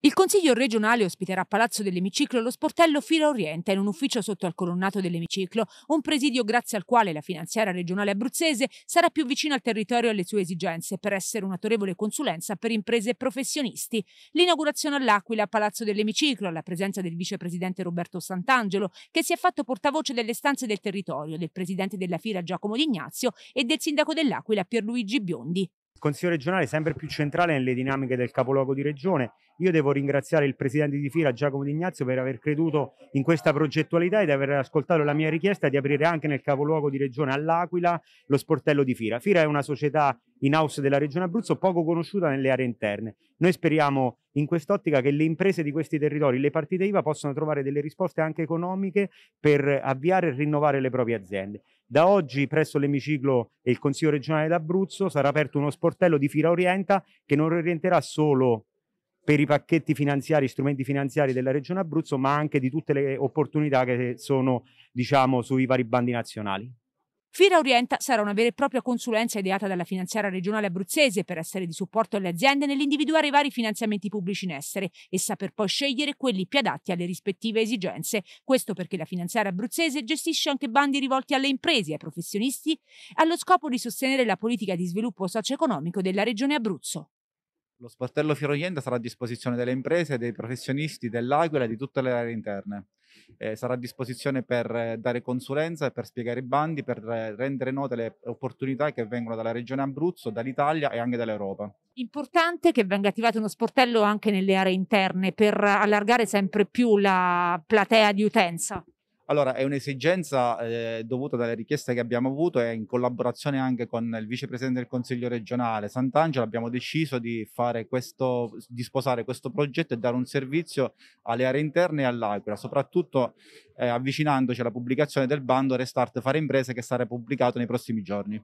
Il Consiglio regionale ospiterà a Palazzo dell'Emiciclo lo sportello Fila Orienta in un ufficio sotto al colonnato dell'Emiciclo, un presidio grazie al quale la finanziaria regionale abruzzese sarà più vicina al territorio e alle sue esigenze per essere un'autorevole consulenza per imprese e professionisti. L'inaugurazione all'Aquila a Palazzo dell'Emiciclo, alla presenza del vicepresidente Roberto Sant'Angelo, che si è fatto portavoce delle stanze del territorio, del presidente della Fira Giacomo D'Ignazio e del sindaco dell'Aquila Pierluigi Biondi. Consiglio regionale è sempre più centrale nelle dinamiche del capoluogo di regione. Io devo ringraziare il presidente di Fira Giacomo D'Ignazio per aver creduto in questa progettualità ed aver ascoltato la mia richiesta di aprire anche nel capoluogo di regione all'Aquila lo sportello di Fira. Fira è una società in house della regione Abruzzo poco conosciuta nelle aree interne. Noi speriamo in quest'ottica che le imprese di questi territori, le partite IVA, possano trovare delle risposte anche economiche per avviare e rinnovare le proprie aziende. Da oggi presso l'emiciclo e il Consiglio regionale d'Abruzzo sarà aperto uno sportello di Fira Orienta che non orienterà solo per i pacchetti finanziari, strumenti finanziari della Regione Abruzzo, ma anche di tutte le opportunità che sono diciamo, sui vari bandi nazionali. Fira Orienta sarà una vera e propria consulenza ideata dalla finanziaria regionale abruzzese per essere di supporto alle aziende nell'individuare i vari finanziamenti pubblici in essere e saper poi scegliere quelli più adatti alle rispettive esigenze. Questo perché la finanziaria abruzzese gestisce anche bandi rivolti alle imprese e ai professionisti allo scopo di sostenere la politica di sviluppo socio-economico della regione Abruzzo. Lo sportello Fiera Orienta sarà a disposizione delle imprese, dei professionisti dell'Aquila e di tutte le aree interne eh, sarà a disposizione per eh, dare consulenza, e per spiegare i bandi, per eh, rendere note le opportunità che vengono dalla regione Abruzzo, dall'Italia e anche dall'Europa. Importante che venga attivato uno sportello anche nelle aree interne per allargare sempre più la platea di utenza. Allora, è un'esigenza eh, dovuta dalle richieste che abbiamo avuto e in collaborazione anche con il vicepresidente del Consiglio regionale Sant'Angelo abbiamo deciso di, fare questo, di sposare questo progetto e dare un servizio alle aree interne e all'Aquila, soprattutto eh, avvicinandoci alla pubblicazione del bando Restart Fare Imprese che sarà pubblicato nei prossimi giorni.